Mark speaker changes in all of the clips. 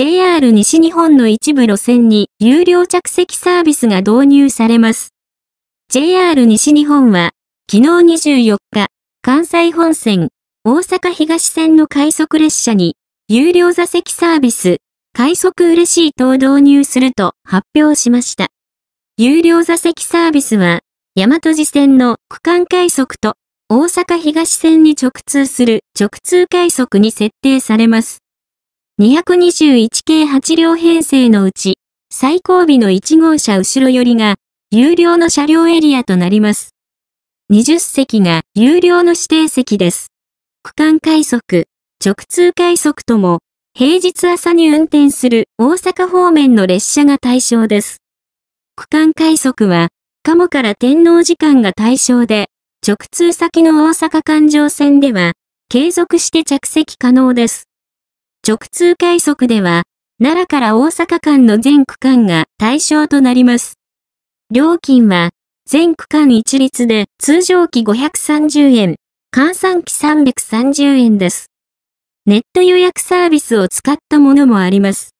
Speaker 1: JR 西日本の一部路線に有料着席サービスが導入されます。JR 西日本は、昨日24日、関西本線、大阪東線の快速列車に、有料座席サービス、快速嬉しいと導入すると発表しました。有料座席サービスは、大和路線の区間快速と大阪東線に直通する直通快速に設定されます。221系8両編成のうち、最後尾の1号車後ろ寄りが、有料の車両エリアとなります。20席が有料の指定席です。区間快速、直通快速とも、平日朝に運転する大阪方面の列車が対象です。区間快速は、鴨から天皇時間が対象で、直通先の大阪環状線では、継続して着席可能です。直通快速では、奈良から大阪間の全区間が対象となります。料金は、全区間一律で通常期530円、換算期330円です。ネット予約サービスを使ったものもあります。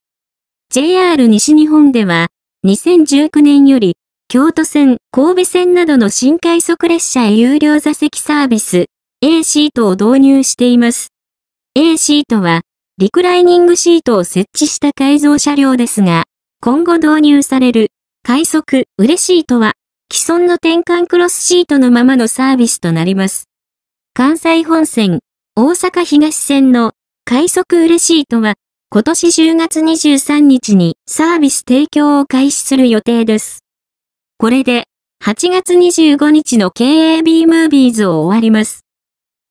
Speaker 1: JR 西日本では、2019年より、京都線、神戸線などの新快速列車へ有料座席サービス、A シートを導入しています。A シートは、リクライニングシートを設置した改造車両ですが、今後導入される、快速、嬉しいとは、既存の転換クロスシートのままのサービスとなります。関西本線、大阪東線の快速嬉しいとは、今年10月23日にサービス提供を開始する予定です。これで、8月25日の KAB ムービーズを終わります。